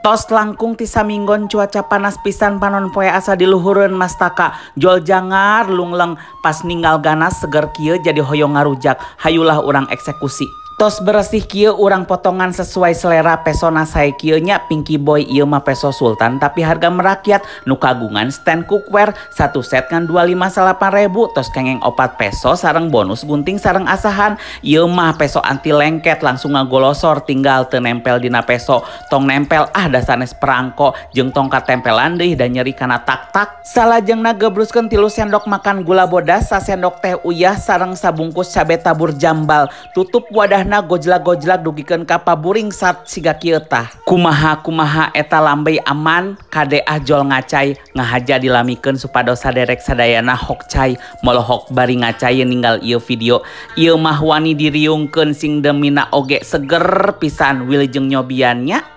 Tos langkung ti saminggon cuaca panas pisan panon poe asa di mas mastaka. Jol jangar lungleng pas ninggal ganas seger kieu jadi hoyong ngarujak. Hayulah orang eksekusi. Tos bersih kia orang potongan sesuai selera pesona saya nya Pinky Boy iya mah peso sultan tapi harga merakyat nu kagungan stand cookware satu set kan 25 ribu tos kengeng opat peso sarang bonus gunting sarang asahan iya mah peso anti lengket langsung ngagolosor tinggal tenempel dina peso tong nempel ah dasarnya perangko jeng tongkat tempelan deh dan nyeri karena tak-tak salah jeng naga nagebruskan tilu sendok makan gula bodas sa sendok teh uyah sarang sabungkus cabai tabur jambal tutup wadah gojla-gojlag dugiken kapa buring saat siga kilta kumaha kumaha eta lambmbe aman Kda ah Jol ngacay ngahaja dilaikan supadosa derek Sadayana hokcay melook bari ngacai meninggal I video ilmahwani diriumken sing demina oge seger pisan willjeng nyobiannya